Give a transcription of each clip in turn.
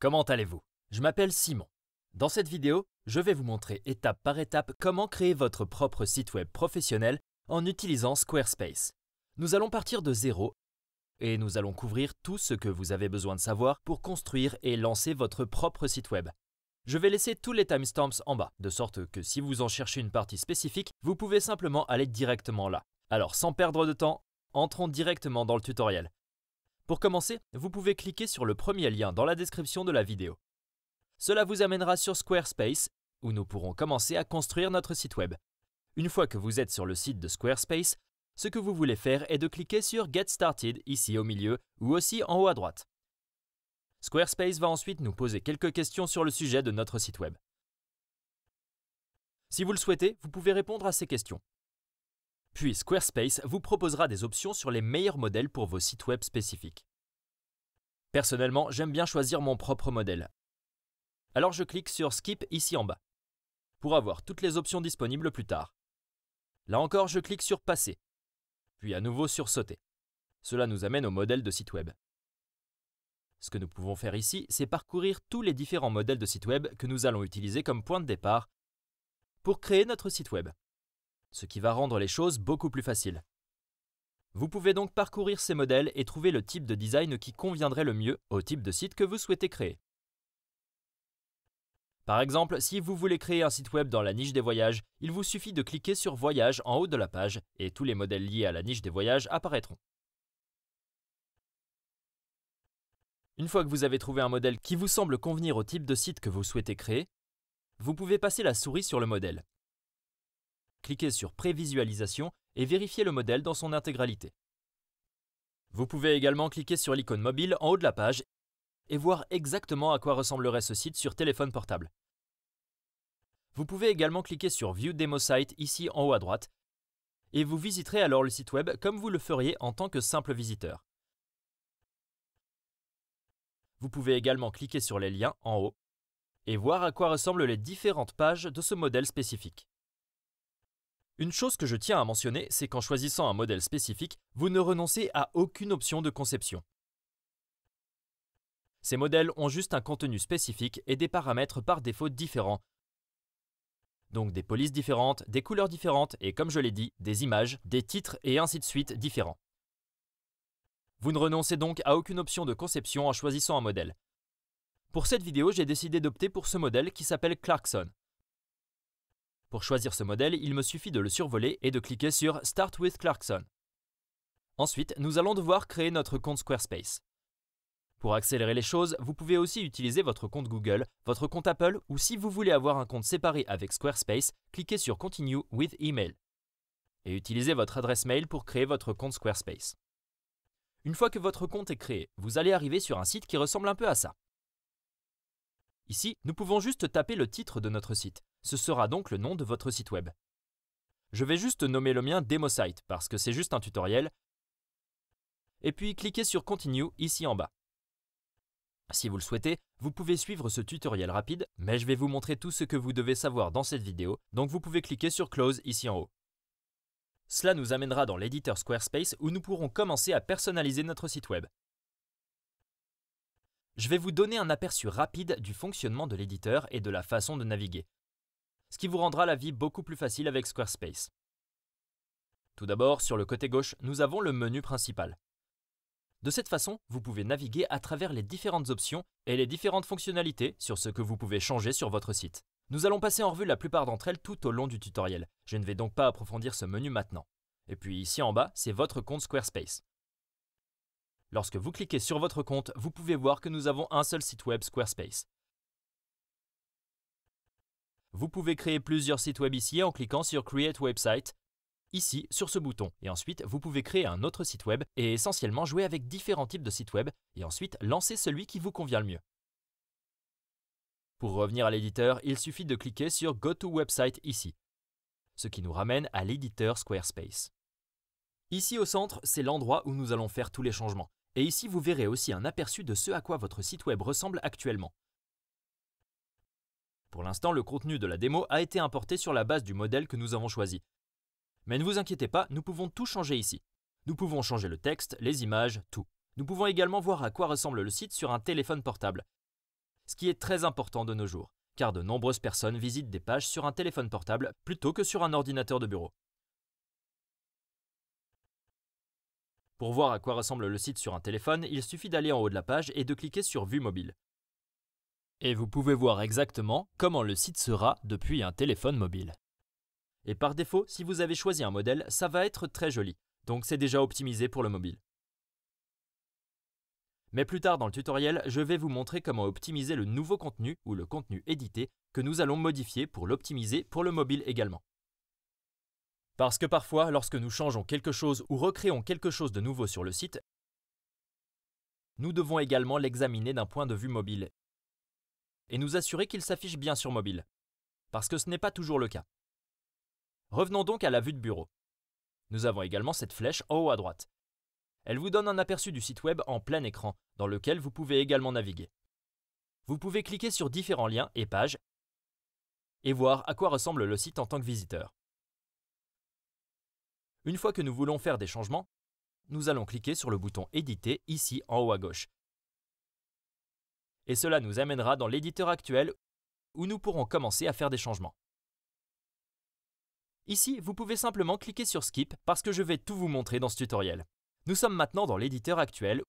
Comment allez-vous Je m'appelle Simon. Dans cette vidéo, je vais vous montrer étape par étape comment créer votre propre site web professionnel en utilisant Squarespace. Nous allons partir de zéro et nous allons couvrir tout ce que vous avez besoin de savoir pour construire et lancer votre propre site web. Je vais laisser tous les timestamps en bas, de sorte que si vous en cherchez une partie spécifique, vous pouvez simplement aller directement là. Alors sans perdre de temps, entrons directement dans le tutoriel. Pour commencer, vous pouvez cliquer sur le premier lien dans la description de la vidéo. Cela vous amènera sur Squarespace, où nous pourrons commencer à construire notre site web. Une fois que vous êtes sur le site de Squarespace, ce que vous voulez faire est de cliquer sur Get Started ici au milieu ou aussi en haut à droite. Squarespace va ensuite nous poser quelques questions sur le sujet de notre site web. Si vous le souhaitez, vous pouvez répondre à ces questions. Puis Squarespace vous proposera des options sur les meilleurs modèles pour vos sites web spécifiques. Personnellement, j'aime bien choisir mon propre modèle. Alors je clique sur Skip ici en bas, pour avoir toutes les options disponibles plus tard. Là encore, je clique sur Passer, puis à nouveau sur Sauter. Cela nous amène au modèle de site web. Ce que nous pouvons faire ici, c'est parcourir tous les différents modèles de site web que nous allons utiliser comme point de départ pour créer notre site web ce qui va rendre les choses beaucoup plus faciles. Vous pouvez donc parcourir ces modèles et trouver le type de design qui conviendrait le mieux au type de site que vous souhaitez créer. Par exemple, si vous voulez créer un site web dans la niche des voyages, il vous suffit de cliquer sur Voyage en haut de la page et tous les modèles liés à la niche des voyages apparaîtront. Une fois que vous avez trouvé un modèle qui vous semble convenir au type de site que vous souhaitez créer, vous pouvez passer la souris sur le modèle Cliquez sur Prévisualisation et vérifiez le modèle dans son intégralité. Vous pouvez également cliquer sur l'icône mobile en haut de la page et voir exactement à quoi ressemblerait ce site sur téléphone portable. Vous pouvez également cliquer sur View Demo Site ici en haut à droite et vous visiterez alors le site web comme vous le feriez en tant que simple visiteur. Vous pouvez également cliquer sur les liens en haut et voir à quoi ressemblent les différentes pages de ce modèle spécifique. Une chose que je tiens à mentionner, c'est qu'en choisissant un modèle spécifique, vous ne renoncez à aucune option de conception. Ces modèles ont juste un contenu spécifique et des paramètres par défaut différents, donc des polices différentes, des couleurs différentes et comme je l'ai dit, des images, des titres et ainsi de suite différents. Vous ne renoncez donc à aucune option de conception en choisissant un modèle. Pour cette vidéo, j'ai décidé d'opter pour ce modèle qui s'appelle Clarkson. Pour choisir ce modèle, il me suffit de le survoler et de cliquer sur Start with Clarkson. Ensuite, nous allons devoir créer notre compte Squarespace. Pour accélérer les choses, vous pouvez aussi utiliser votre compte Google, votre compte Apple ou si vous voulez avoir un compte séparé avec Squarespace, cliquez sur Continue with Email. Et utilisez votre adresse mail pour créer votre compte Squarespace. Une fois que votre compte est créé, vous allez arriver sur un site qui ressemble un peu à ça. Ici, nous pouvons juste taper le titre de notre site. Ce sera donc le nom de votre site web. Je vais juste nommer le mien site » parce que c'est juste un tutoriel. Et puis cliquez sur Continue ici en bas. Si vous le souhaitez, vous pouvez suivre ce tutoriel rapide, mais je vais vous montrer tout ce que vous devez savoir dans cette vidéo, donc vous pouvez cliquer sur Close ici en haut. Cela nous amènera dans l'éditeur Squarespace où nous pourrons commencer à personnaliser notre site web je vais vous donner un aperçu rapide du fonctionnement de l'éditeur et de la façon de naviguer, ce qui vous rendra la vie beaucoup plus facile avec Squarespace. Tout d'abord, sur le côté gauche, nous avons le menu principal. De cette façon, vous pouvez naviguer à travers les différentes options et les différentes fonctionnalités sur ce que vous pouvez changer sur votre site. Nous allons passer en revue la plupart d'entre elles tout au long du tutoriel, je ne vais donc pas approfondir ce menu maintenant. Et puis ici en bas, c'est votre compte Squarespace. Lorsque vous cliquez sur votre compte, vous pouvez voir que nous avons un seul site web Squarespace. Vous pouvez créer plusieurs sites web ici en cliquant sur Create Website, ici sur ce bouton. Et ensuite, vous pouvez créer un autre site web et essentiellement jouer avec différents types de sites web et ensuite lancer celui qui vous convient le mieux. Pour revenir à l'éditeur, il suffit de cliquer sur Go to Website ici, ce qui nous ramène à l'éditeur Squarespace. Ici au centre, c'est l'endroit où nous allons faire tous les changements. Et ici, vous verrez aussi un aperçu de ce à quoi votre site web ressemble actuellement. Pour l'instant, le contenu de la démo a été importé sur la base du modèle que nous avons choisi. Mais ne vous inquiétez pas, nous pouvons tout changer ici. Nous pouvons changer le texte, les images, tout. Nous pouvons également voir à quoi ressemble le site sur un téléphone portable. Ce qui est très important de nos jours, car de nombreuses personnes visitent des pages sur un téléphone portable plutôt que sur un ordinateur de bureau. Pour voir à quoi ressemble le site sur un téléphone, il suffit d'aller en haut de la page et de cliquer sur Vue mobile. Et vous pouvez voir exactement comment le site sera depuis un téléphone mobile. Et par défaut, si vous avez choisi un modèle, ça va être très joli, donc c'est déjà optimisé pour le mobile. Mais plus tard dans le tutoriel, je vais vous montrer comment optimiser le nouveau contenu ou le contenu édité que nous allons modifier pour l'optimiser pour le mobile également. Parce que parfois, lorsque nous changeons quelque chose ou recréons quelque chose de nouveau sur le site, nous devons également l'examiner d'un point de vue mobile et nous assurer qu'il s'affiche bien sur mobile, parce que ce n'est pas toujours le cas. Revenons donc à la vue de bureau. Nous avons également cette flèche en haut à droite. Elle vous donne un aperçu du site web en plein écran, dans lequel vous pouvez également naviguer. Vous pouvez cliquer sur différents liens et pages et voir à quoi ressemble le site en tant que visiteur. Une fois que nous voulons faire des changements, nous allons cliquer sur le bouton Éditer ici en haut à gauche. Et cela nous amènera dans l'éditeur actuel où nous pourrons commencer à faire des changements. Ici, vous pouvez simplement cliquer sur Skip parce que je vais tout vous montrer dans ce tutoriel. Nous sommes maintenant dans l'éditeur actuel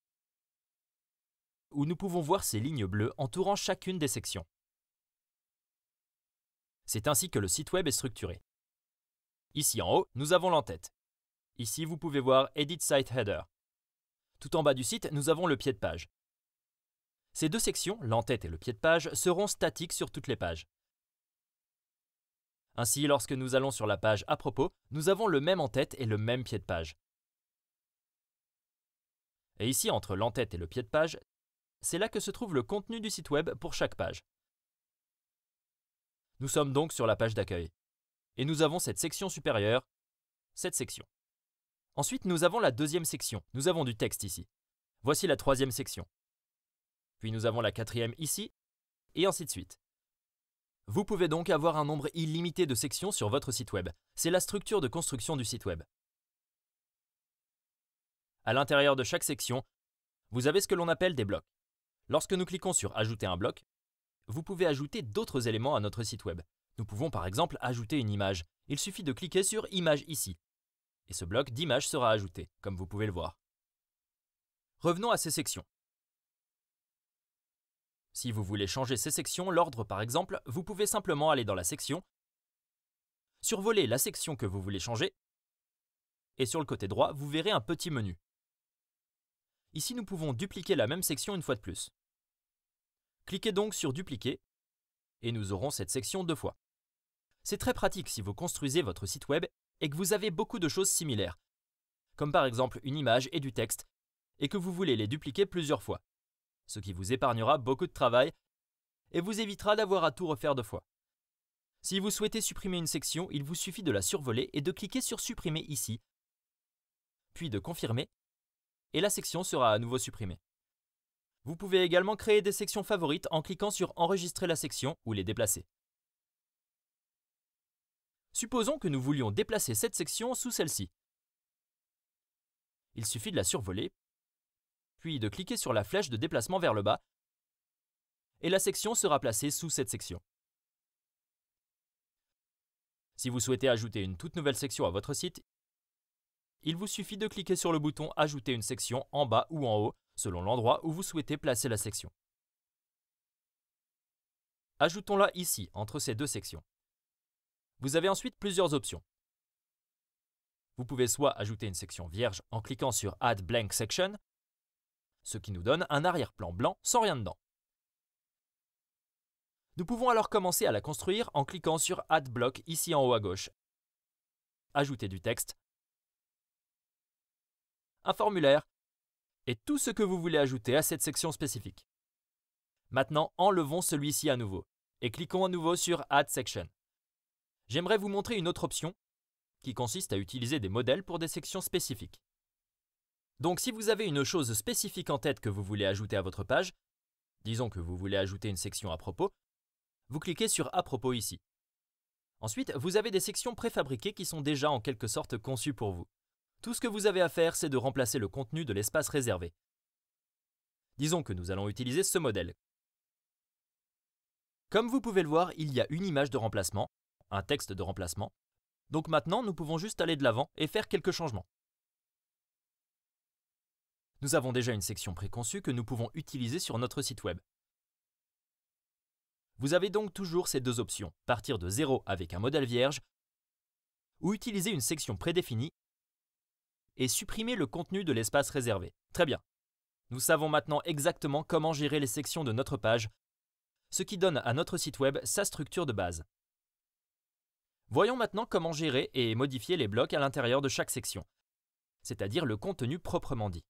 où nous pouvons voir ces lignes bleues entourant chacune des sections. C'est ainsi que le site web est structuré. Ici en haut, nous avons l'entête. Ici, vous pouvez voir Edit Site Header. Tout en bas du site, nous avons le pied de page. Ces deux sections, l'entête et le pied de page, seront statiques sur toutes les pages. Ainsi, lorsque nous allons sur la page à propos, nous avons le même en-tête et le même pied de page. Et ici, entre l'entête et le pied de page, c'est là que se trouve le contenu du site web pour chaque page. Nous sommes donc sur la page d'accueil. Et nous avons cette section supérieure, cette section. Ensuite, nous avons la deuxième section. Nous avons du texte ici. Voici la troisième section. Puis nous avons la quatrième ici, et ainsi de suite. Vous pouvez donc avoir un nombre illimité de sections sur votre site web. C'est la structure de construction du site web. À l'intérieur de chaque section, vous avez ce que l'on appelle des blocs. Lorsque nous cliquons sur Ajouter un bloc, vous pouvez ajouter d'autres éléments à notre site web. Nous pouvons par exemple ajouter une image. Il suffit de cliquer sur Image ici et ce bloc d'images sera ajouté, comme vous pouvez le voir. Revenons à ces sections. Si vous voulez changer ces sections, l'ordre par exemple, vous pouvez simplement aller dans la section, survoler la section que vous voulez changer, et sur le côté droit, vous verrez un petit menu. Ici, nous pouvons dupliquer la même section une fois de plus. Cliquez donc sur Dupliquer, et nous aurons cette section deux fois. C'est très pratique si vous construisez votre site web et que vous avez beaucoup de choses similaires, comme par exemple une image et du texte, et que vous voulez les dupliquer plusieurs fois, ce qui vous épargnera beaucoup de travail et vous évitera d'avoir à tout refaire deux fois. Si vous souhaitez supprimer une section, il vous suffit de la survoler et de cliquer sur Supprimer ici, puis de confirmer, et la section sera à nouveau supprimée. Vous pouvez également créer des sections favorites en cliquant sur Enregistrer la section ou les déplacer. Supposons que nous voulions déplacer cette section sous celle-ci. Il suffit de la survoler, puis de cliquer sur la flèche de déplacement vers le bas, et la section sera placée sous cette section. Si vous souhaitez ajouter une toute nouvelle section à votre site, il vous suffit de cliquer sur le bouton Ajouter une section en bas ou en haut, selon l'endroit où vous souhaitez placer la section. Ajoutons-la ici, entre ces deux sections. Vous avez ensuite plusieurs options. Vous pouvez soit ajouter une section vierge en cliquant sur Add Blank Section, ce qui nous donne un arrière-plan blanc sans rien dedans. Nous pouvons alors commencer à la construire en cliquant sur Add Block ici en haut à gauche. Ajouter du texte, un formulaire et tout ce que vous voulez ajouter à cette section spécifique. Maintenant, enlevons celui-ci à nouveau et cliquons à nouveau sur Add Section. J'aimerais vous montrer une autre option, qui consiste à utiliser des modèles pour des sections spécifiques. Donc si vous avez une chose spécifique en tête que vous voulez ajouter à votre page, disons que vous voulez ajouter une section à propos, vous cliquez sur à propos ici. Ensuite, vous avez des sections préfabriquées qui sont déjà en quelque sorte conçues pour vous. Tout ce que vous avez à faire, c'est de remplacer le contenu de l'espace réservé. Disons que nous allons utiliser ce modèle. Comme vous pouvez le voir, il y a une image de remplacement, un texte de remplacement. Donc maintenant, nous pouvons juste aller de l'avant et faire quelques changements. Nous avons déjà une section préconçue que nous pouvons utiliser sur notre site web. Vous avez donc toujours ces deux options, partir de zéro avec un modèle vierge ou utiliser une section prédéfinie et supprimer le contenu de l'espace réservé. Très bien. Nous savons maintenant exactement comment gérer les sections de notre page, ce qui donne à notre site web sa structure de base. Voyons maintenant comment gérer et modifier les blocs à l'intérieur de chaque section, c'est-à-dire le contenu proprement dit.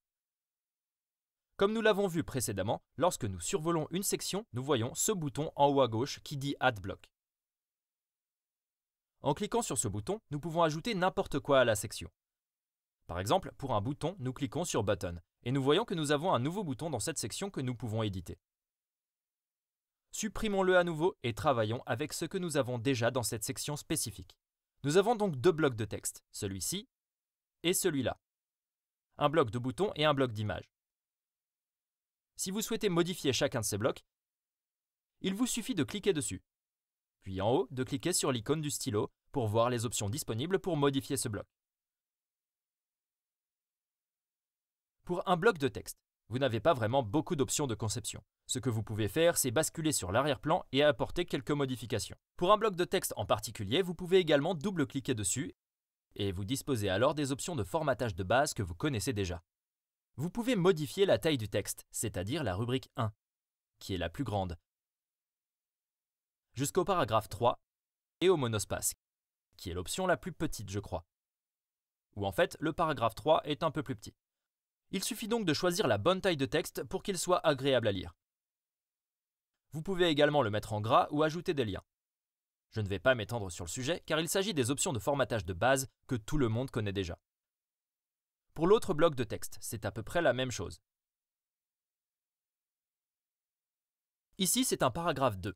Comme nous l'avons vu précédemment, lorsque nous survolons une section, nous voyons ce bouton en haut à gauche qui dit Add block. En cliquant sur ce bouton, nous pouvons ajouter n'importe quoi à la section. Par exemple, pour un bouton, nous cliquons sur Button, et nous voyons que nous avons un nouveau bouton dans cette section que nous pouvons éditer. Supprimons-le à nouveau et travaillons avec ce que nous avons déjà dans cette section spécifique. Nous avons donc deux blocs de texte, celui-ci et celui-là. Un bloc de boutons et un bloc d'images. Si vous souhaitez modifier chacun de ces blocs, il vous suffit de cliquer dessus, puis en haut de cliquer sur l'icône du stylo pour voir les options disponibles pour modifier ce bloc. Pour un bloc de texte, vous n'avez pas vraiment beaucoup d'options de conception. Ce que vous pouvez faire, c'est basculer sur l'arrière-plan et apporter quelques modifications. Pour un bloc de texte en particulier, vous pouvez également double-cliquer dessus et vous disposez alors des options de formatage de base que vous connaissez déjà. Vous pouvez modifier la taille du texte, c'est-à-dire la rubrique 1, qui est la plus grande, jusqu'au paragraphe 3 et au monospace, qui est l'option la plus petite, je crois. Ou en fait, le paragraphe 3 est un peu plus petit. Il suffit donc de choisir la bonne taille de texte pour qu'il soit agréable à lire. Vous pouvez également le mettre en gras ou ajouter des liens. Je ne vais pas m'étendre sur le sujet car il s'agit des options de formatage de base que tout le monde connaît déjà. Pour l'autre bloc de texte, c'est à peu près la même chose. Ici, c'est un paragraphe 2.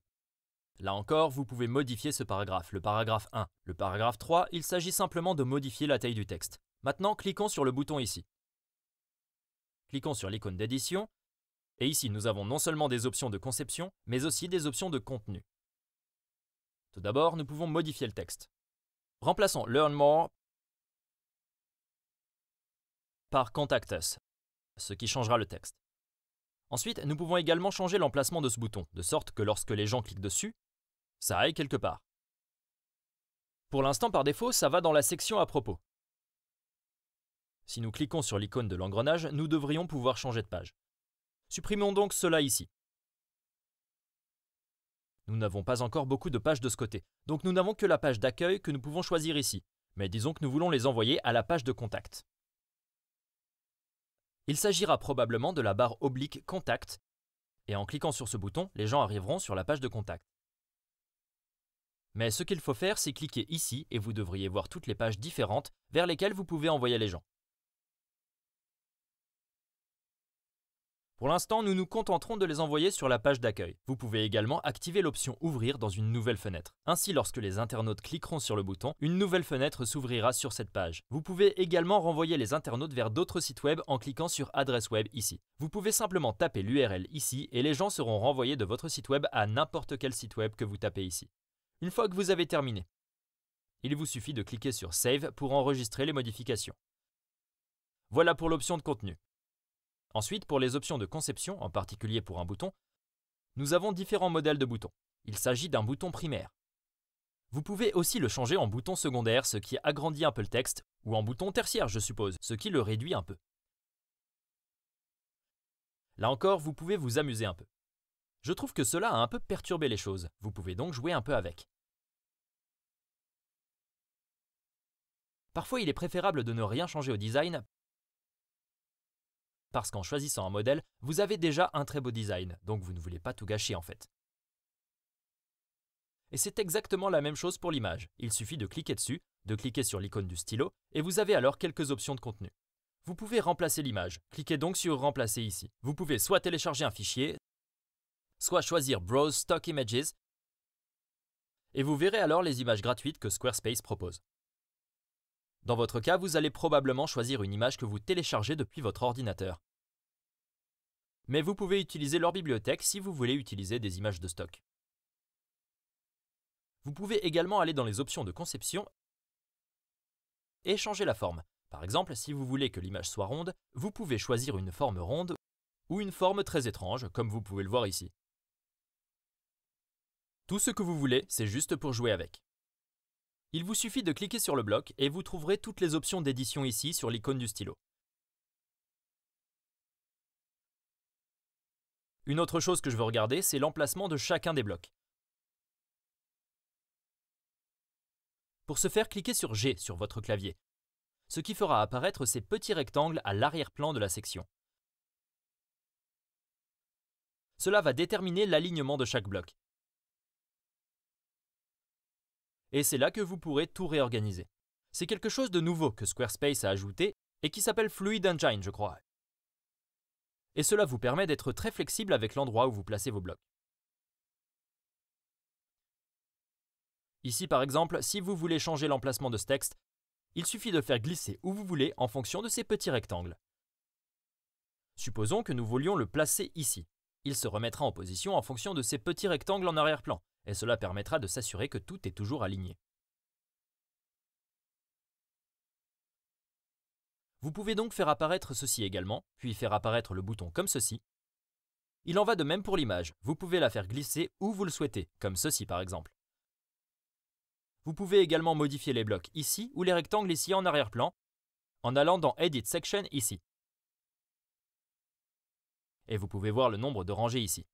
Là encore, vous pouvez modifier ce paragraphe, le paragraphe 1. Le paragraphe 3, il s'agit simplement de modifier la taille du texte. Maintenant, cliquons sur le bouton ici cliquons sur l'icône d'édition, et ici nous avons non seulement des options de conception, mais aussi des options de contenu. Tout d'abord, nous pouvons modifier le texte. Remplaçons Learn More par Contact Us, ce qui changera le texte. Ensuite, nous pouvons également changer l'emplacement de ce bouton, de sorte que lorsque les gens cliquent dessus, ça aille quelque part. Pour l'instant, par défaut, ça va dans la section à propos. Si nous cliquons sur l'icône de l'engrenage, nous devrions pouvoir changer de page. Supprimons donc cela ici. Nous n'avons pas encore beaucoup de pages de ce côté, donc nous n'avons que la page d'accueil que nous pouvons choisir ici, mais disons que nous voulons les envoyer à la page de contact. Il s'agira probablement de la barre oblique Contact, et en cliquant sur ce bouton, les gens arriveront sur la page de contact. Mais ce qu'il faut faire, c'est cliquer ici et vous devriez voir toutes les pages différentes vers lesquelles vous pouvez envoyer les gens. Pour l'instant, nous nous contenterons de les envoyer sur la page d'accueil. Vous pouvez également activer l'option Ouvrir dans une nouvelle fenêtre. Ainsi, lorsque les internautes cliqueront sur le bouton, une nouvelle fenêtre s'ouvrira sur cette page. Vous pouvez également renvoyer les internautes vers d'autres sites web en cliquant sur Adresse web ici. Vous pouvez simplement taper l'URL ici et les gens seront renvoyés de votre site web à n'importe quel site web que vous tapez ici. Une fois que vous avez terminé, il vous suffit de cliquer sur Save pour enregistrer les modifications. Voilà pour l'option de contenu. Ensuite, pour les options de conception, en particulier pour un bouton, nous avons différents modèles de boutons. Il s'agit d'un bouton primaire. Vous pouvez aussi le changer en bouton secondaire, ce qui agrandit un peu le texte, ou en bouton tertiaire, je suppose, ce qui le réduit un peu. Là encore, vous pouvez vous amuser un peu. Je trouve que cela a un peu perturbé les choses, vous pouvez donc jouer un peu avec. Parfois, il est préférable de ne rien changer au design parce qu'en choisissant un modèle, vous avez déjà un très beau design, donc vous ne voulez pas tout gâcher en fait. Et c'est exactement la même chose pour l'image, il suffit de cliquer dessus, de cliquer sur l'icône du stylo, et vous avez alors quelques options de contenu. Vous pouvez remplacer l'image, cliquez donc sur Remplacer ici. Vous pouvez soit télécharger un fichier, soit choisir Browse Stock Images, et vous verrez alors les images gratuites que Squarespace propose. Dans votre cas, vous allez probablement choisir une image que vous téléchargez depuis votre ordinateur. Mais vous pouvez utiliser leur bibliothèque si vous voulez utiliser des images de stock. Vous pouvez également aller dans les options de conception et changer la forme. Par exemple, si vous voulez que l'image soit ronde, vous pouvez choisir une forme ronde ou une forme très étrange, comme vous pouvez le voir ici. Tout ce que vous voulez, c'est juste pour jouer avec. Il vous suffit de cliquer sur le bloc et vous trouverez toutes les options d'édition ici sur l'icône du stylo. Une autre chose que je veux regarder, c'est l'emplacement de chacun des blocs. Pour ce faire, cliquez sur G sur votre clavier, ce qui fera apparaître ces petits rectangles à l'arrière-plan de la section. Cela va déterminer l'alignement de chaque bloc. et c'est là que vous pourrez tout réorganiser. C'est quelque chose de nouveau que Squarespace a ajouté et qui s'appelle Fluid Engine, je crois. Et cela vous permet d'être très flexible avec l'endroit où vous placez vos blocs. Ici par exemple, si vous voulez changer l'emplacement de ce texte, il suffit de faire glisser où vous voulez en fonction de ces petits rectangles. Supposons que nous voulions le placer ici. Il se remettra en position en fonction de ces petits rectangles en arrière-plan et cela permettra de s'assurer que tout est toujours aligné. Vous pouvez donc faire apparaître ceci également, puis faire apparaître le bouton comme ceci. Il en va de même pour l'image, vous pouvez la faire glisser où vous le souhaitez, comme ceci par exemple. Vous pouvez également modifier les blocs ici ou les rectangles ici en arrière-plan, en allant dans Edit Section ici. Et vous pouvez voir le nombre de rangées ici.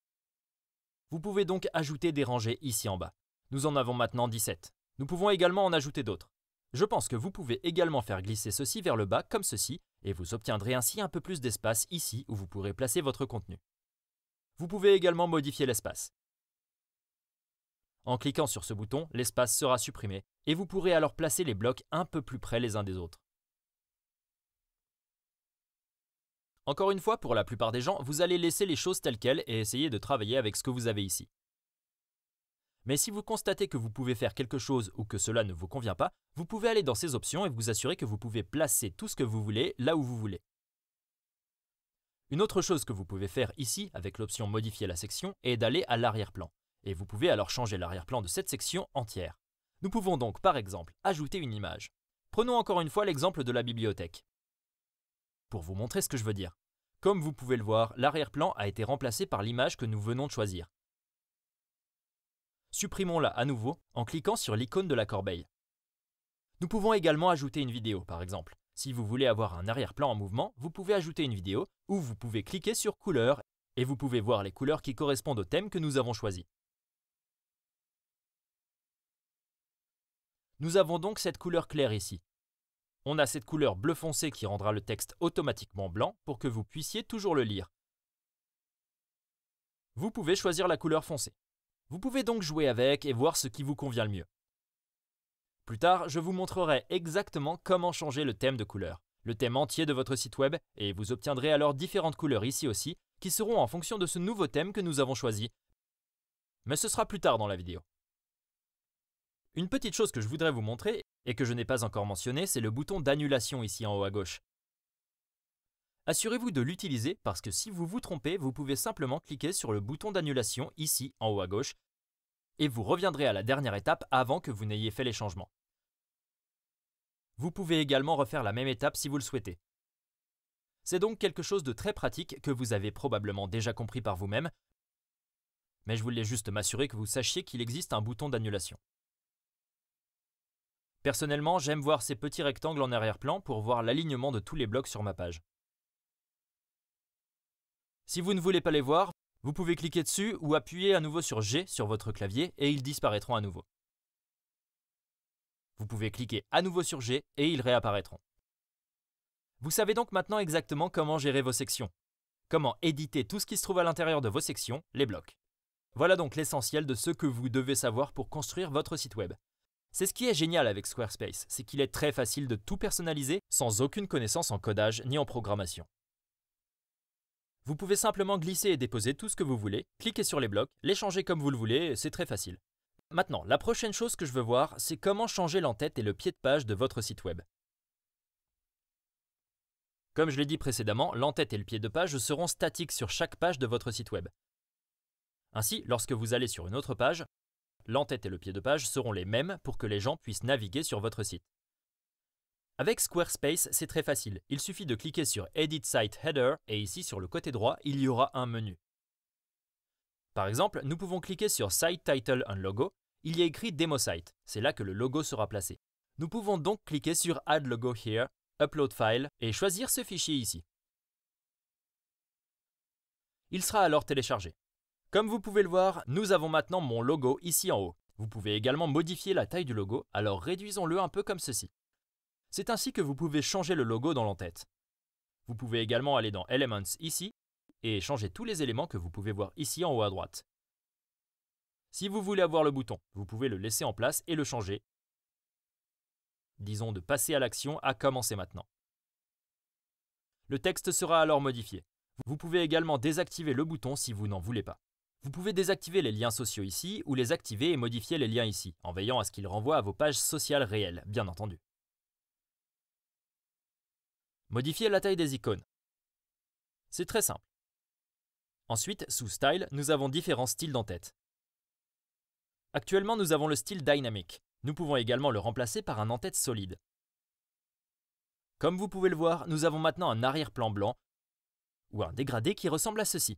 Vous pouvez donc ajouter des rangées ici en bas. Nous en avons maintenant 17. Nous pouvons également en ajouter d'autres. Je pense que vous pouvez également faire glisser ceci vers le bas comme ceci, et vous obtiendrez ainsi un peu plus d'espace ici où vous pourrez placer votre contenu. Vous pouvez également modifier l'espace. En cliquant sur ce bouton, l'espace sera supprimé, et vous pourrez alors placer les blocs un peu plus près les uns des autres. Encore une fois, pour la plupart des gens, vous allez laisser les choses telles quelles et essayer de travailler avec ce que vous avez ici. Mais si vous constatez que vous pouvez faire quelque chose ou que cela ne vous convient pas, vous pouvez aller dans ces options et vous assurer que vous pouvez placer tout ce que vous voulez là où vous voulez. Une autre chose que vous pouvez faire ici, avec l'option Modifier la section, est d'aller à l'arrière-plan. Et vous pouvez alors changer l'arrière-plan de cette section entière. Nous pouvons donc, par exemple, ajouter une image. Prenons encore une fois l'exemple de la bibliothèque pour vous montrer ce que je veux dire. Comme vous pouvez le voir, l'arrière-plan a été remplacé par l'image que nous venons de choisir. Supprimons-la à nouveau en cliquant sur l'icône de la corbeille. Nous pouvons également ajouter une vidéo, par exemple. Si vous voulez avoir un arrière-plan en mouvement, vous pouvez ajouter une vidéo ou vous pouvez cliquer sur Couleurs et vous pouvez voir les couleurs qui correspondent au thème que nous avons choisi. Nous avons donc cette couleur claire ici, on a cette couleur bleu foncé qui rendra le texte automatiquement blanc pour que vous puissiez toujours le lire. Vous pouvez choisir la couleur foncée. Vous pouvez donc jouer avec et voir ce qui vous convient le mieux. Plus tard, je vous montrerai exactement comment changer le thème de couleur, le thème entier de votre site web, et vous obtiendrez alors différentes couleurs ici aussi, qui seront en fonction de ce nouveau thème que nous avons choisi. Mais ce sera plus tard dans la vidéo. Une petite chose que je voudrais vous montrer et que je n'ai pas encore mentionné, c'est le bouton d'annulation ici en haut à gauche. Assurez-vous de l'utiliser parce que si vous vous trompez, vous pouvez simplement cliquer sur le bouton d'annulation ici en haut à gauche et vous reviendrez à la dernière étape avant que vous n'ayez fait les changements. Vous pouvez également refaire la même étape si vous le souhaitez. C'est donc quelque chose de très pratique que vous avez probablement déjà compris par vous-même, mais je voulais juste m'assurer que vous sachiez qu'il existe un bouton d'annulation. Personnellement, j'aime voir ces petits rectangles en arrière-plan pour voir l'alignement de tous les blocs sur ma page. Si vous ne voulez pas les voir, vous pouvez cliquer dessus ou appuyer à nouveau sur G sur votre clavier et ils disparaîtront à nouveau. Vous pouvez cliquer à nouveau sur G et ils réapparaîtront. Vous savez donc maintenant exactement comment gérer vos sections. Comment éditer tout ce qui se trouve à l'intérieur de vos sections, les blocs. Voilà donc l'essentiel de ce que vous devez savoir pour construire votre site web. C'est ce qui est génial avec Squarespace, c'est qu'il est très facile de tout personnaliser sans aucune connaissance en codage ni en programmation. Vous pouvez simplement glisser et déposer tout ce que vous voulez, cliquer sur les blocs, les changer comme vous le voulez, c'est très facile. Maintenant, la prochaine chose que je veux voir, c'est comment changer l'entête et le pied de page de votre site web. Comme je l'ai dit précédemment, l'entête et le pied de page seront statiques sur chaque page de votre site web. Ainsi, lorsque vous allez sur une autre page, L'entête et le pied de page seront les mêmes pour que les gens puissent naviguer sur votre site. Avec Squarespace, c'est très facile. Il suffit de cliquer sur Edit Site Header et ici sur le côté droit, il y aura un menu. Par exemple, nous pouvons cliquer sur Site Title and Logo. Il y a écrit Demo Site. C'est là que le logo sera placé. Nous pouvons donc cliquer sur Add Logo Here, Upload File et choisir ce fichier ici. Il sera alors téléchargé. Comme vous pouvez le voir, nous avons maintenant mon logo ici en haut. Vous pouvez également modifier la taille du logo, alors réduisons-le un peu comme ceci. C'est ainsi que vous pouvez changer le logo dans l'entête. Vous pouvez également aller dans Elements ici et changer tous les éléments que vous pouvez voir ici en haut à droite. Si vous voulez avoir le bouton, vous pouvez le laisser en place et le changer. Disons de passer à l'action à commencer maintenant. Le texte sera alors modifié. Vous pouvez également désactiver le bouton si vous n'en voulez pas. Vous pouvez désactiver les liens sociaux ici ou les activer et modifier les liens ici, en veillant à ce qu'ils renvoient à vos pages sociales réelles, bien entendu. Modifier la taille des icônes. C'est très simple. Ensuite, sous Style, nous avons différents styles den Actuellement, nous avons le style Dynamic. Nous pouvons également le remplacer par un en solide. Comme vous pouvez le voir, nous avons maintenant un arrière-plan blanc ou un dégradé qui ressemble à ceci.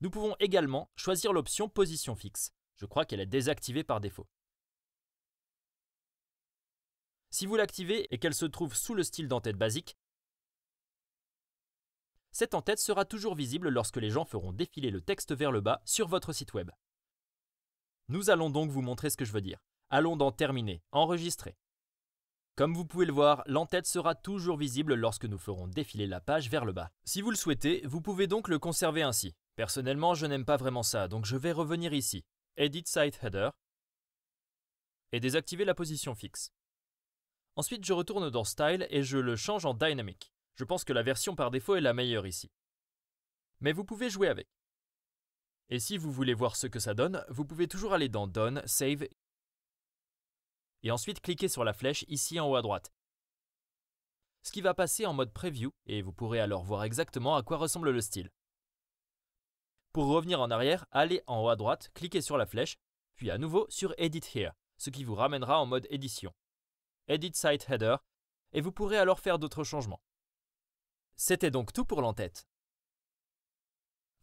Nous pouvons également choisir l'option position fixe. Je crois qu'elle est désactivée par défaut. Si vous l'activez et qu'elle se trouve sous le style d'entête basique, cette entête sera toujours visible lorsque les gens feront défiler le texte vers le bas sur votre site web. Nous allons donc vous montrer ce que je veux dire. Allons dans Terminer, Enregistrer. Comme vous pouvez le voir, l'entête sera toujours visible lorsque nous ferons défiler la page vers le bas. Si vous le souhaitez, vous pouvez donc le conserver ainsi. Personnellement, je n'aime pas vraiment ça, donc je vais revenir ici, Edit Site Header, et désactiver la position fixe. Ensuite, je retourne dans Style et je le change en Dynamic. Je pense que la version par défaut est la meilleure ici. Mais vous pouvez jouer avec. Et si vous voulez voir ce que ça donne, vous pouvez toujours aller dans Done, Save, et ensuite cliquer sur la flèche ici en haut à droite. Ce qui va passer en mode preview, et vous pourrez alors voir exactement à quoi ressemble le style. Pour revenir en arrière, allez en haut à droite, cliquez sur la flèche, puis à nouveau sur Edit Here, ce qui vous ramènera en mode édition. Edit Site Header, et vous pourrez alors faire d'autres changements. C'était donc tout pour l'entête.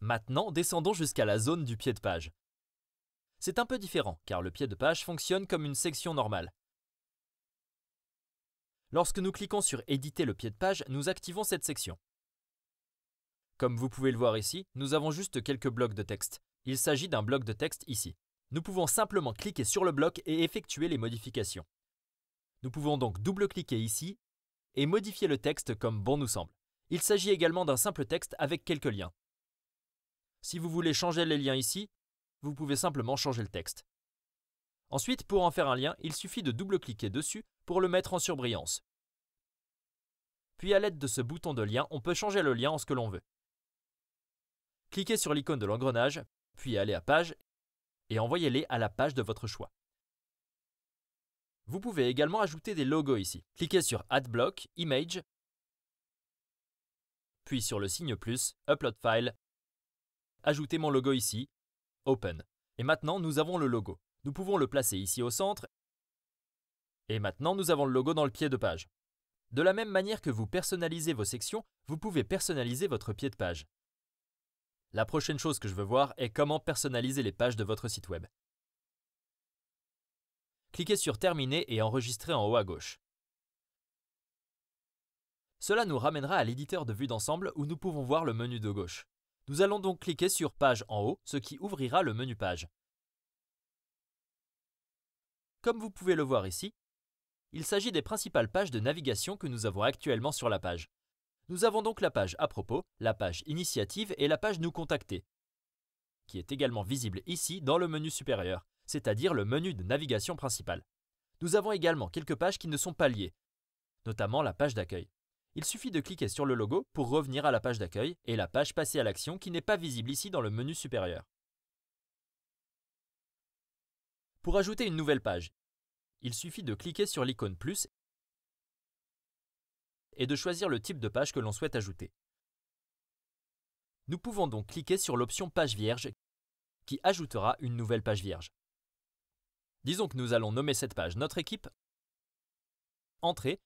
Maintenant, descendons jusqu'à la zone du pied de page. C'est un peu différent, car le pied de page fonctionne comme une section normale. Lorsque nous cliquons sur Éditer le pied de page, nous activons cette section. Comme vous pouvez le voir ici, nous avons juste quelques blocs de texte. Il s'agit d'un bloc de texte ici. Nous pouvons simplement cliquer sur le bloc et effectuer les modifications. Nous pouvons donc double-cliquer ici et modifier le texte comme bon nous semble. Il s'agit également d'un simple texte avec quelques liens. Si vous voulez changer les liens ici, vous pouvez simplement changer le texte. Ensuite, pour en faire un lien, il suffit de double-cliquer dessus pour le mettre en surbrillance. Puis à l'aide de ce bouton de lien, on peut changer le lien en ce que l'on veut. Cliquez sur l'icône de l'engrenage, puis allez à Page et envoyez-les à la page de votre choix. Vous pouvez également ajouter des logos ici. Cliquez sur Add block, Image, puis sur le signe plus, Upload File, ajoutez mon logo ici, Open. Et maintenant, nous avons le logo. Nous pouvons le placer ici au centre, et maintenant, nous avons le logo dans le pied de page. De la même manière que vous personnalisez vos sections, vous pouvez personnaliser votre pied de page. La prochaine chose que je veux voir est comment personnaliser les pages de votre site web. Cliquez sur Terminer et Enregistrer en haut à gauche. Cela nous ramènera à l'éditeur de vue d'ensemble où nous pouvons voir le menu de gauche. Nous allons donc cliquer sur Page en haut, ce qui ouvrira le menu Page. Comme vous pouvez le voir ici, il s'agit des principales pages de navigation que nous avons actuellement sur la page. Nous avons donc la page à propos, la page initiative et la page nous contacter, qui est également visible ici dans le menu supérieur, c'est-à-dire le menu de navigation principale. Nous avons également quelques pages qui ne sont pas liées, notamment la page d'accueil. Il suffit de cliquer sur le logo pour revenir à la page d'accueil et la page passer à l'action qui n'est pas visible ici dans le menu supérieur. Pour ajouter une nouvelle page, il suffit de cliquer sur l'icône plus et de choisir le type de page que l'on souhaite ajouter. Nous pouvons donc cliquer sur l'option Page vierge qui ajoutera une nouvelle page vierge. Disons que nous allons nommer cette page Notre équipe, Entrée,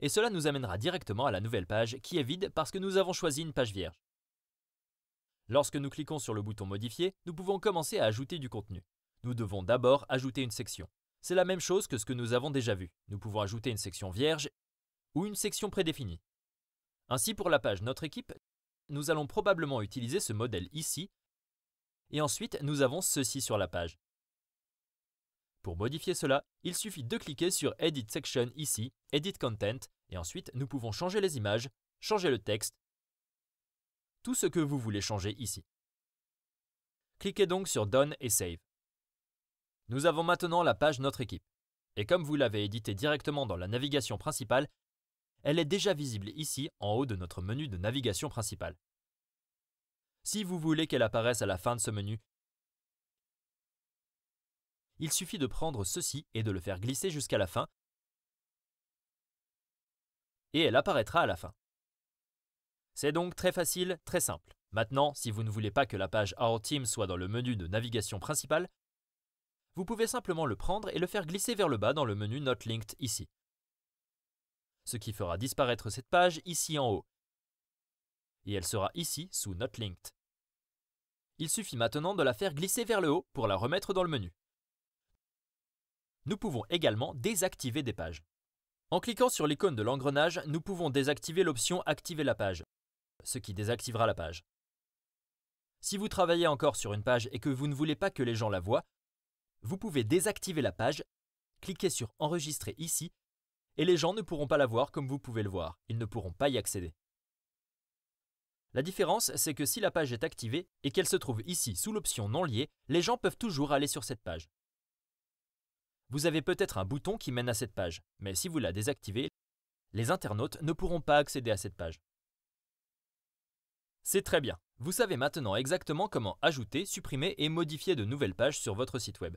et cela nous amènera directement à la nouvelle page qui est vide parce que nous avons choisi une page vierge. Lorsque nous cliquons sur le bouton Modifier, nous pouvons commencer à ajouter du contenu. Nous devons d'abord ajouter une section. C'est la même chose que ce que nous avons déjà vu. Nous pouvons ajouter une section vierge ou une section prédéfinie. Ainsi pour la page Notre équipe, nous allons probablement utiliser ce modèle ici, et ensuite nous avons ceci sur la page. Pour modifier cela, il suffit de cliquer sur Edit Section ici, Edit Content, et ensuite nous pouvons changer les images, changer le texte, tout ce que vous voulez changer ici. Cliquez donc sur Done et Save. Nous avons maintenant la page Notre équipe. Et comme vous l'avez édité directement dans la navigation principale, elle est déjà visible ici en haut de notre menu de navigation principale. Si vous voulez qu'elle apparaisse à la fin de ce menu, il suffit de prendre ceci et de le faire glisser jusqu'à la fin et elle apparaîtra à la fin. C'est donc très facile, très simple. Maintenant, si vous ne voulez pas que la page Our Team soit dans le menu de navigation principale, vous pouvez simplement le prendre et le faire glisser vers le bas dans le menu Not Linked ici ce qui fera disparaître cette page ici en haut. Et elle sera ici sous Not Linked. Il suffit maintenant de la faire glisser vers le haut pour la remettre dans le menu. Nous pouvons également désactiver des pages. En cliquant sur l'icône de l'engrenage, nous pouvons désactiver l'option Activer la page, ce qui désactivera la page. Si vous travaillez encore sur une page et que vous ne voulez pas que les gens la voient, vous pouvez désactiver la page, cliquez sur Enregistrer ici et les gens ne pourront pas la voir comme vous pouvez le voir, ils ne pourront pas y accéder. La différence, c'est que si la page est activée et qu'elle se trouve ici sous l'option non liée, les gens peuvent toujours aller sur cette page. Vous avez peut-être un bouton qui mène à cette page, mais si vous la désactivez, les internautes ne pourront pas accéder à cette page. C'est très bien, vous savez maintenant exactement comment ajouter, supprimer et modifier de nouvelles pages sur votre site web.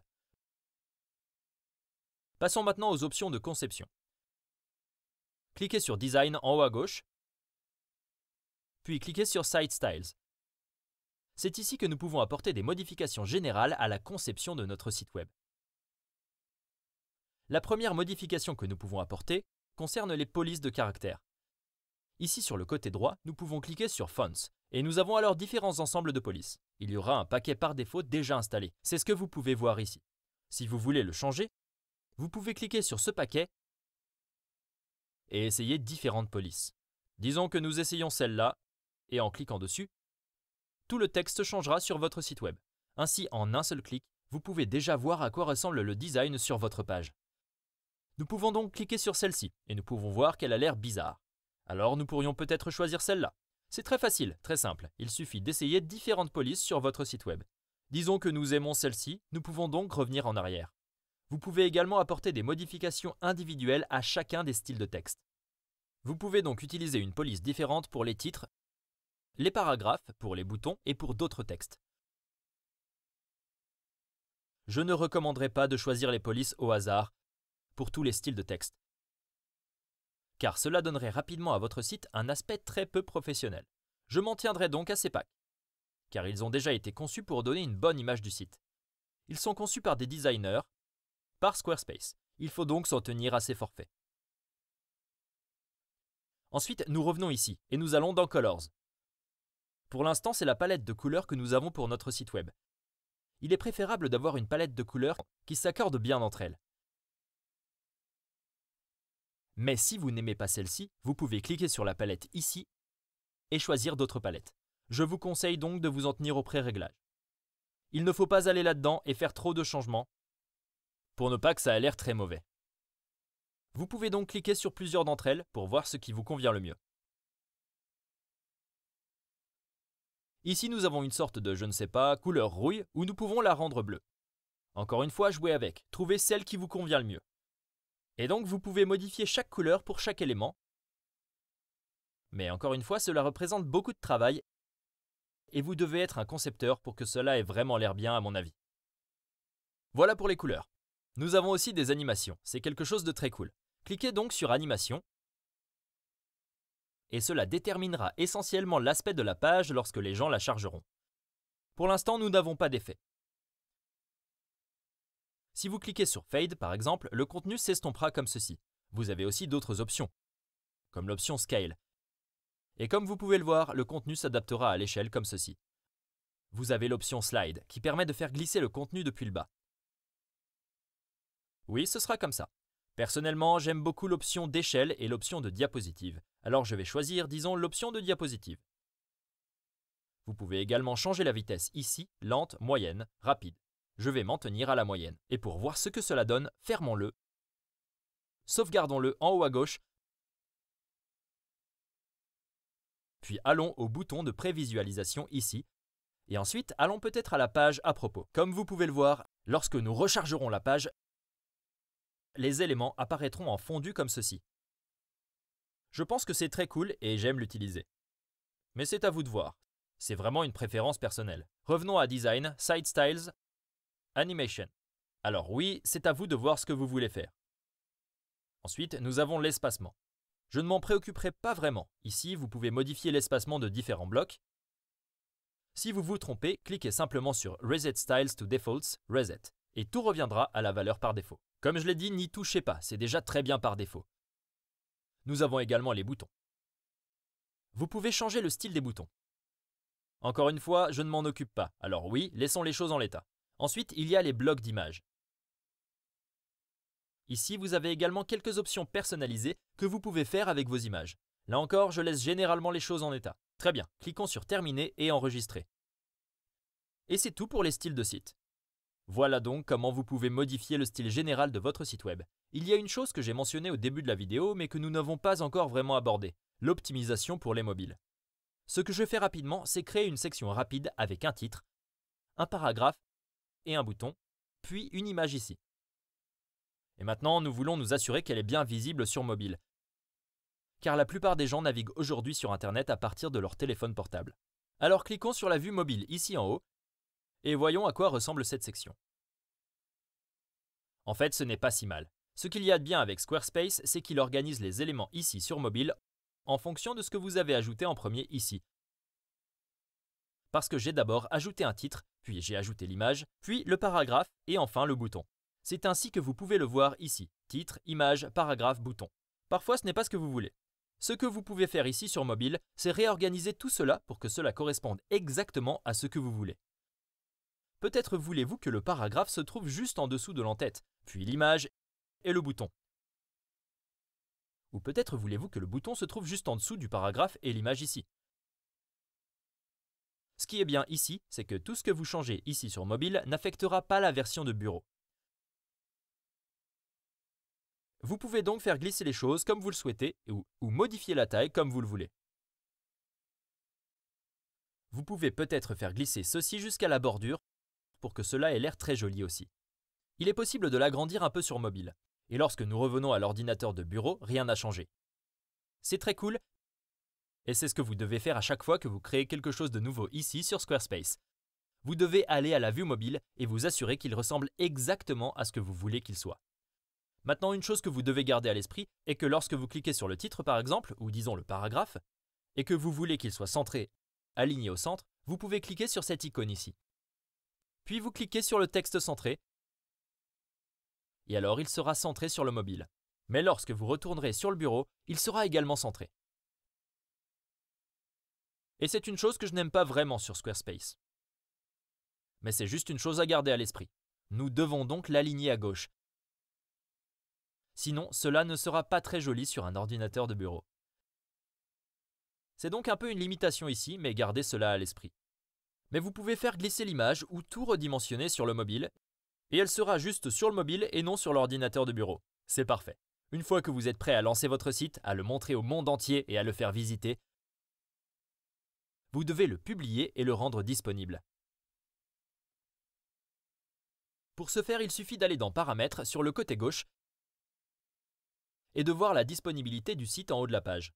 Passons maintenant aux options de conception. Cliquez sur Design en haut à gauche, puis cliquez sur Site Styles. C'est ici que nous pouvons apporter des modifications générales à la conception de notre site web. La première modification que nous pouvons apporter concerne les polices de caractères. Ici sur le côté droit, nous pouvons cliquer sur Fonts, et nous avons alors différents ensembles de polices. Il y aura un paquet par défaut déjà installé, c'est ce que vous pouvez voir ici. Si vous voulez le changer, vous pouvez cliquer sur ce paquet et essayer différentes polices. Disons que nous essayons celle-là, et en cliquant dessus, tout le texte changera sur votre site web. Ainsi, en un seul clic, vous pouvez déjà voir à quoi ressemble le design sur votre page. Nous pouvons donc cliquer sur celle-ci, et nous pouvons voir qu'elle a l'air bizarre. Alors nous pourrions peut-être choisir celle-là. C'est très facile, très simple, il suffit d'essayer différentes polices sur votre site web. Disons que nous aimons celle-ci, nous pouvons donc revenir en arrière. Vous pouvez également apporter des modifications individuelles à chacun des styles de texte. Vous pouvez donc utiliser une police différente pour les titres, les paragraphes, pour les boutons et pour d'autres textes. Je ne recommanderais pas de choisir les polices au hasard pour tous les styles de texte, car cela donnerait rapidement à votre site un aspect très peu professionnel. Je m'en tiendrai donc à ces packs, car ils ont déjà été conçus pour donner une bonne image du site. Ils sont conçus par des designers par Squarespace. Il faut donc s'en tenir à ces forfaits. Ensuite, nous revenons ici et nous allons dans Colors. Pour l'instant, c'est la palette de couleurs que nous avons pour notre site web. Il est préférable d'avoir une palette de couleurs qui s'accorde bien entre elles. Mais si vous n'aimez pas celle-ci, vous pouvez cliquer sur la palette ici et choisir d'autres palettes. Je vous conseille donc de vous en tenir au pré réglage Il ne faut pas aller là-dedans et faire trop de changements, pour ne pas que ça a l'air très mauvais. Vous pouvez donc cliquer sur plusieurs d'entre elles pour voir ce qui vous convient le mieux. Ici nous avons une sorte de je ne sais pas couleur rouille où nous pouvons la rendre bleue. Encore une fois, jouez avec, trouvez celle qui vous convient le mieux. Et donc vous pouvez modifier chaque couleur pour chaque élément. Mais encore une fois, cela représente beaucoup de travail et vous devez être un concepteur pour que cela ait vraiment l'air bien à mon avis. Voilà pour les couleurs. Nous avons aussi des animations, c'est quelque chose de très cool. Cliquez donc sur Animation et cela déterminera essentiellement l'aspect de la page lorsque les gens la chargeront. Pour l'instant, nous n'avons pas d'effet. Si vous cliquez sur Fade, par exemple, le contenu s'estompera comme ceci. Vous avez aussi d'autres options, comme l'option Scale. Et comme vous pouvez le voir, le contenu s'adaptera à l'échelle comme ceci. Vous avez l'option Slide, qui permet de faire glisser le contenu depuis le bas. Oui, ce sera comme ça. Personnellement, j'aime beaucoup l'option d'échelle et l'option de diapositive. Alors je vais choisir, disons, l'option de diapositive. Vous pouvez également changer la vitesse ici, lente, moyenne, rapide. Je vais m'en tenir à la moyenne. Et pour voir ce que cela donne, fermons-le. Sauvegardons-le en haut à gauche. Puis allons au bouton de prévisualisation ici. Et ensuite, allons peut-être à la page à propos. Comme vous pouvez le voir, lorsque nous rechargerons la page, les éléments apparaîtront en fondu comme ceci. Je pense que c'est très cool et j'aime l'utiliser. Mais c'est à vous de voir. C'est vraiment une préférence personnelle. Revenons à Design, Side Styles, Animation. Alors oui, c'est à vous de voir ce que vous voulez faire. Ensuite, nous avons l'espacement. Je ne m'en préoccuperai pas vraiment. Ici, vous pouvez modifier l'espacement de différents blocs. Si vous vous trompez, cliquez simplement sur Reset Styles to Defaults, Reset, et tout reviendra à la valeur par défaut. Comme je l'ai dit, n'y touchez pas, c'est déjà très bien par défaut. Nous avons également les boutons. Vous pouvez changer le style des boutons. Encore une fois, je ne m'en occupe pas, alors oui, laissons les choses en l'état. Ensuite, il y a les blocs d'images. Ici, vous avez également quelques options personnalisées que vous pouvez faire avec vos images. Là encore, je laisse généralement les choses en état. Très bien, cliquons sur Terminer et Enregistrer. Et c'est tout pour les styles de site. Voilà donc comment vous pouvez modifier le style général de votre site web. Il y a une chose que j'ai mentionnée au début de la vidéo mais que nous n'avons pas encore vraiment abordée, l'optimisation pour les mobiles. Ce que je fais rapidement, c'est créer une section rapide avec un titre, un paragraphe et un bouton, puis une image ici. Et maintenant, nous voulons nous assurer qu'elle est bien visible sur mobile, car la plupart des gens naviguent aujourd'hui sur Internet à partir de leur téléphone portable. Alors cliquons sur la vue mobile ici en haut et voyons à quoi ressemble cette section. En fait, ce n'est pas si mal. Ce qu'il y a de bien avec Squarespace, c'est qu'il organise les éléments ici sur mobile en fonction de ce que vous avez ajouté en premier ici. Parce que j'ai d'abord ajouté un titre, puis j'ai ajouté l'image, puis le paragraphe et enfin le bouton. C'est ainsi que vous pouvez le voir ici. Titre, image, paragraphe, bouton. Parfois, ce n'est pas ce que vous voulez. Ce que vous pouvez faire ici sur mobile, c'est réorganiser tout cela pour que cela corresponde exactement à ce que vous voulez peut-être voulez-vous que le paragraphe se trouve juste en dessous de l'entête, puis l'image et le bouton. Ou peut-être voulez-vous que le bouton se trouve juste en dessous du paragraphe et l'image ici. Ce qui est bien ici, c'est que tout ce que vous changez ici sur mobile n'affectera pas la version de bureau. Vous pouvez donc faire glisser les choses comme vous le souhaitez ou, ou modifier la taille comme vous le voulez. Vous pouvez peut-être faire glisser ceci jusqu'à la bordure pour que cela ait l'air très joli aussi. Il est possible de l'agrandir un peu sur mobile, et lorsque nous revenons à l'ordinateur de bureau, rien n'a changé. C'est très cool, et c'est ce que vous devez faire à chaque fois que vous créez quelque chose de nouveau ici sur Squarespace. Vous devez aller à la vue mobile et vous assurer qu'il ressemble exactement à ce que vous voulez qu'il soit. Maintenant, une chose que vous devez garder à l'esprit est que lorsque vous cliquez sur le titre par exemple, ou disons le paragraphe, et que vous voulez qu'il soit centré, aligné au centre, vous pouvez cliquer sur cette icône ici puis vous cliquez sur le texte centré, et alors il sera centré sur le mobile. Mais lorsque vous retournerez sur le bureau, il sera également centré. Et c'est une chose que je n'aime pas vraiment sur Squarespace. Mais c'est juste une chose à garder à l'esprit. Nous devons donc l'aligner à gauche. Sinon, cela ne sera pas très joli sur un ordinateur de bureau. C'est donc un peu une limitation ici, mais gardez cela à l'esprit mais vous pouvez faire glisser l'image ou tout redimensionner sur le mobile, et elle sera juste sur le mobile et non sur l'ordinateur de bureau. C'est parfait. Une fois que vous êtes prêt à lancer votre site, à le montrer au monde entier et à le faire visiter, vous devez le publier et le rendre disponible. Pour ce faire, il suffit d'aller dans Paramètres sur le côté gauche et de voir la disponibilité du site en haut de la page.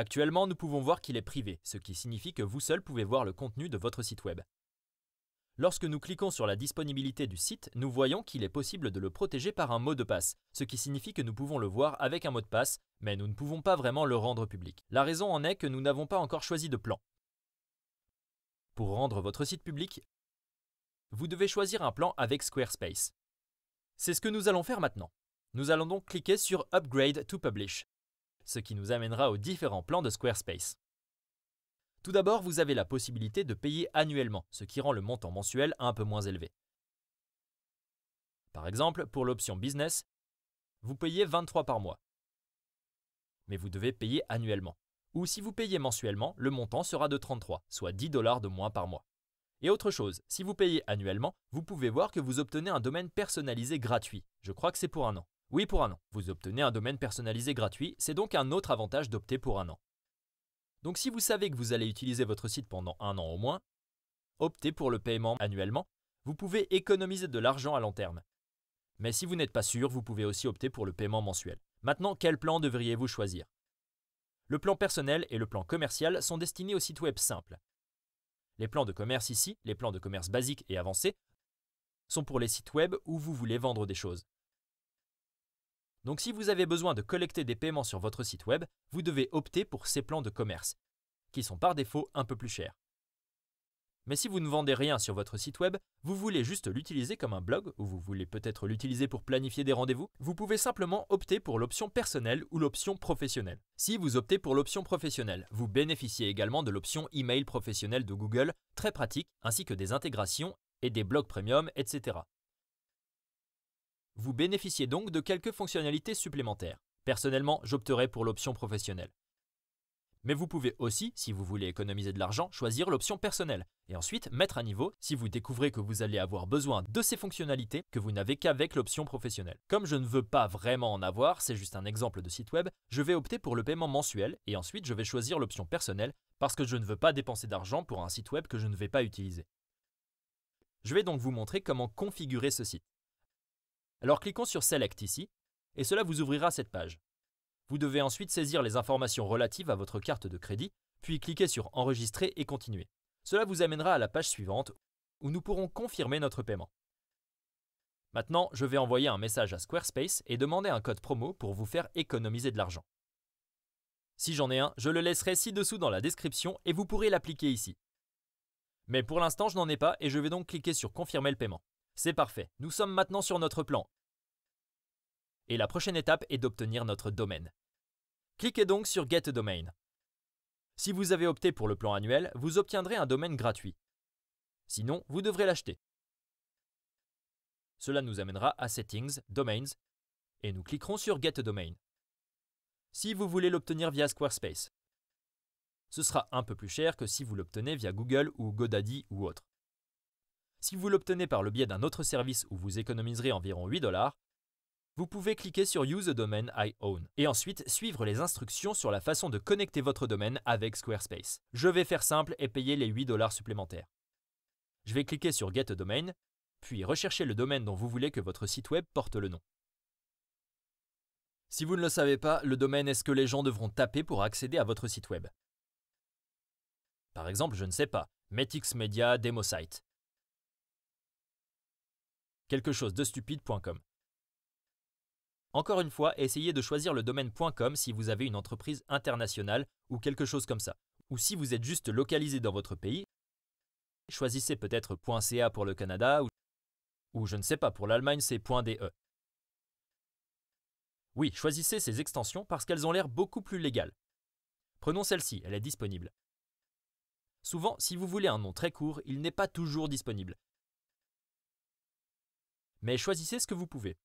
Actuellement, nous pouvons voir qu'il est privé, ce qui signifie que vous seul pouvez voir le contenu de votre site web. Lorsque nous cliquons sur la disponibilité du site, nous voyons qu'il est possible de le protéger par un mot de passe, ce qui signifie que nous pouvons le voir avec un mot de passe, mais nous ne pouvons pas vraiment le rendre public. La raison en est que nous n'avons pas encore choisi de plan. Pour rendre votre site public, vous devez choisir un plan avec Squarespace. C'est ce que nous allons faire maintenant. Nous allons donc cliquer sur Upgrade to Publish ce qui nous amènera aux différents plans de Squarespace. Tout d'abord, vous avez la possibilité de payer annuellement, ce qui rend le montant mensuel un peu moins élevé. Par exemple, pour l'option Business, vous payez 23 par mois. Mais vous devez payer annuellement. Ou si vous payez mensuellement, le montant sera de 33, soit 10 dollars de moins par mois. Et autre chose, si vous payez annuellement, vous pouvez voir que vous obtenez un domaine personnalisé gratuit. Je crois que c'est pour un an. Oui pour un an. Vous obtenez un domaine personnalisé gratuit, c'est donc un autre avantage d'opter pour un an. Donc si vous savez que vous allez utiliser votre site pendant un an au moins, optez pour le paiement annuellement. Vous pouvez économiser de l'argent à long terme. Mais si vous n'êtes pas sûr, vous pouvez aussi opter pour le paiement mensuel. Maintenant, quel plan devriez-vous choisir Le plan personnel et le plan commercial sont destinés aux sites web simples. Les plans de commerce ici, les plans de commerce basiques et avancés, sont pour les sites web où vous voulez vendre des choses. Donc si vous avez besoin de collecter des paiements sur votre site web, vous devez opter pour ces plans de commerce, qui sont par défaut un peu plus chers. Mais si vous ne vendez rien sur votre site web, vous voulez juste l'utiliser comme un blog, ou vous voulez peut-être l'utiliser pour planifier des rendez-vous, vous pouvez simplement opter pour l'option personnelle ou l'option professionnelle. Si vous optez pour l'option professionnelle, vous bénéficiez également de l'option email professionnelle de Google, très pratique, ainsi que des intégrations et des blogs premium, etc. Vous bénéficiez donc de quelques fonctionnalités supplémentaires. Personnellement, j'opterai pour l'option professionnelle. Mais vous pouvez aussi, si vous voulez économiser de l'argent, choisir l'option personnelle et ensuite mettre à niveau si vous découvrez que vous allez avoir besoin de ces fonctionnalités que vous n'avez qu'avec l'option professionnelle. Comme je ne veux pas vraiment en avoir, c'est juste un exemple de site web, je vais opter pour le paiement mensuel et ensuite je vais choisir l'option personnelle parce que je ne veux pas dépenser d'argent pour un site web que je ne vais pas utiliser. Je vais donc vous montrer comment configurer ce site. Alors cliquons sur Select ici, et cela vous ouvrira cette page. Vous devez ensuite saisir les informations relatives à votre carte de crédit, puis cliquer sur Enregistrer et continuer. Cela vous amènera à la page suivante où nous pourrons confirmer notre paiement. Maintenant, je vais envoyer un message à Squarespace et demander un code promo pour vous faire économiser de l'argent. Si j'en ai un, je le laisserai ci-dessous dans la description et vous pourrez l'appliquer ici. Mais pour l'instant, je n'en ai pas et je vais donc cliquer sur Confirmer le paiement. C'est parfait, nous sommes maintenant sur notre plan. Et la prochaine étape est d'obtenir notre domaine. Cliquez donc sur Get Domain. Si vous avez opté pour le plan annuel, vous obtiendrez un domaine gratuit. Sinon, vous devrez l'acheter. Cela nous amènera à Settings, Domains, et nous cliquerons sur Get Domain. Si vous voulez l'obtenir via Squarespace, ce sera un peu plus cher que si vous l'obtenez via Google ou GoDaddy ou autre. Si vous l'obtenez par le biais d'un autre service où vous économiserez environ 8 dollars, vous pouvez cliquer sur Use a domain I own et ensuite suivre les instructions sur la façon de connecter votre domaine avec Squarespace. Je vais faire simple et payer les 8 dollars supplémentaires. Je vais cliquer sur Get a domain, puis rechercher le domaine dont vous voulez que votre site web porte le nom. Si vous ne le savez pas, le domaine est ce que les gens devront taper pour accéder à votre site web. Par exemple, je ne sais pas, Metix Media Demo Quelque chose de stupide.com. Encore une fois, essayez de choisir le domaine.com si vous avez une entreprise internationale ou quelque chose comme ça. Ou si vous êtes juste localisé dans votre pays, choisissez peut-être .ca pour le Canada ou, je ne sais pas, pour l'Allemagne c'est .de. Oui, choisissez ces extensions parce qu'elles ont l'air beaucoup plus légales. Prenons celle-ci, elle est disponible. Souvent, si vous voulez un nom très court, il n'est pas toujours disponible mais choisissez ce que vous pouvez.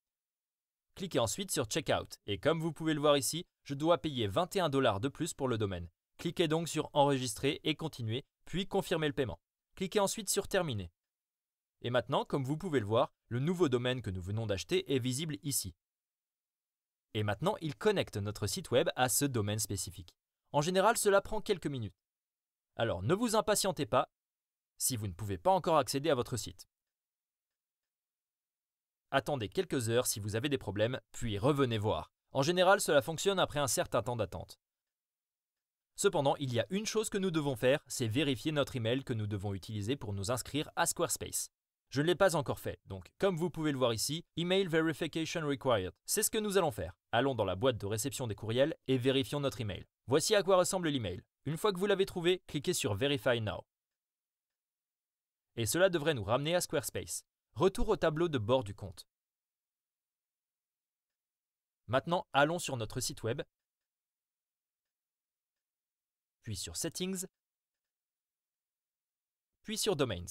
Cliquez ensuite sur Checkout et comme vous pouvez le voir ici, je dois payer 21 dollars de plus pour le domaine. Cliquez donc sur Enregistrer et Continuer, puis Confirmer le paiement. Cliquez ensuite sur Terminer. Et maintenant, comme vous pouvez le voir, le nouveau domaine que nous venons d'acheter est visible ici. Et maintenant, il connecte notre site web à ce domaine spécifique. En général, cela prend quelques minutes. Alors ne vous impatientez pas si vous ne pouvez pas encore accéder à votre site. Attendez quelques heures si vous avez des problèmes, puis revenez voir. En général, cela fonctionne après un certain temps d'attente. Cependant, il y a une chose que nous devons faire, c'est vérifier notre email que nous devons utiliser pour nous inscrire à Squarespace. Je ne l'ai pas encore fait, donc comme vous pouvez le voir ici, Email Verification Required. C'est ce que nous allons faire. Allons dans la boîte de réception des courriels et vérifions notre email. Voici à quoi ressemble l'email. Une fois que vous l'avez trouvé, cliquez sur Verify Now. Et cela devrait nous ramener à Squarespace. Retour au tableau de bord du compte. Maintenant, allons sur notre site web, puis sur Settings, puis sur Domains.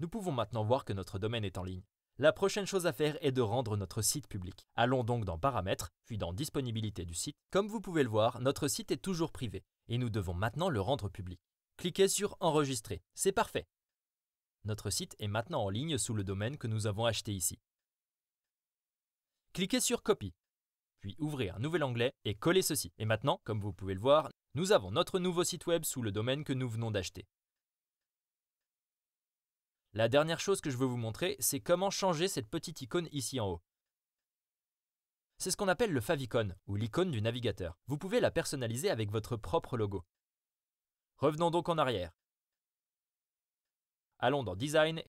Nous pouvons maintenant voir que notre domaine est en ligne. La prochaine chose à faire est de rendre notre site public. Allons donc dans Paramètres, puis dans Disponibilité du site. Comme vous pouvez le voir, notre site est toujours privé, et nous devons maintenant le rendre public. Cliquez sur Enregistrer. C'est parfait. Notre site est maintenant en ligne sous le domaine que nous avons acheté ici. Cliquez sur Copie », puis ouvrez un nouvel onglet et collez ceci. Et maintenant, comme vous pouvez le voir, nous avons notre nouveau site web sous le domaine que nous venons d'acheter. La dernière chose que je veux vous montrer, c'est comment changer cette petite icône ici en haut. C'est ce qu'on appelle le favicon, ou l'icône du navigateur. Vous pouvez la personnaliser avec votre propre logo. Revenons donc en arrière. Allons dans Design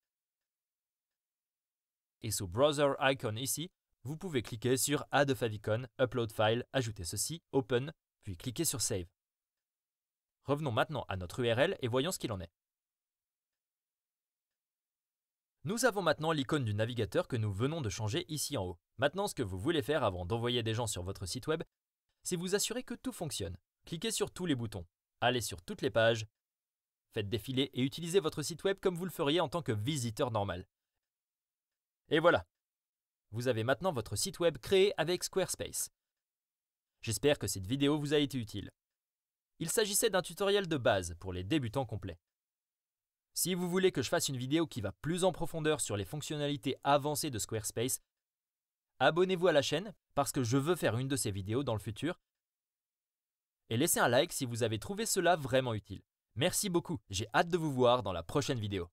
et sous Browser Icon ici, vous pouvez cliquer sur Add favicon, Upload file, ajouter ceci, Open, puis cliquer sur Save. Revenons maintenant à notre URL et voyons ce qu'il en est. Nous avons maintenant l'icône du navigateur que nous venons de changer ici en haut. Maintenant, ce que vous voulez faire avant d'envoyer des gens sur votre site web, c'est vous assurer que tout fonctionne. Cliquez sur tous les boutons, allez sur toutes les pages, Faites défiler et utilisez votre site web comme vous le feriez en tant que visiteur normal. Et voilà. Vous avez maintenant votre site web créé avec Squarespace. J'espère que cette vidéo vous a été utile. Il s'agissait d'un tutoriel de base pour les débutants complets. Si vous voulez que je fasse une vidéo qui va plus en profondeur sur les fonctionnalités avancées de Squarespace, abonnez-vous à la chaîne parce que je veux faire une de ces vidéos dans le futur et laissez un like si vous avez trouvé cela vraiment utile. Merci beaucoup, j'ai hâte de vous voir dans la prochaine vidéo.